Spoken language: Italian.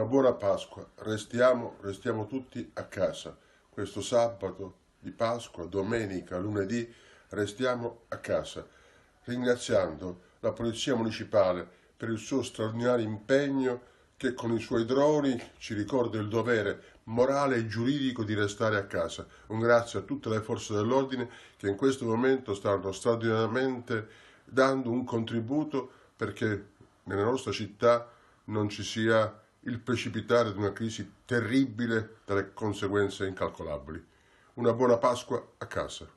una buona Pasqua, restiamo, restiamo tutti a casa. Questo sabato di Pasqua, domenica, lunedì, restiamo a casa, ringraziando la Polizia Municipale per il suo straordinario impegno che con i suoi droni ci ricorda il dovere morale e giuridico di restare a casa. Un grazie a tutte le forze dell'ordine che in questo momento stanno straordinariamente dando un contributo perché nella nostra città non ci sia il precipitare di una crisi terribile dalle conseguenze incalcolabili. Una buona Pasqua a casa.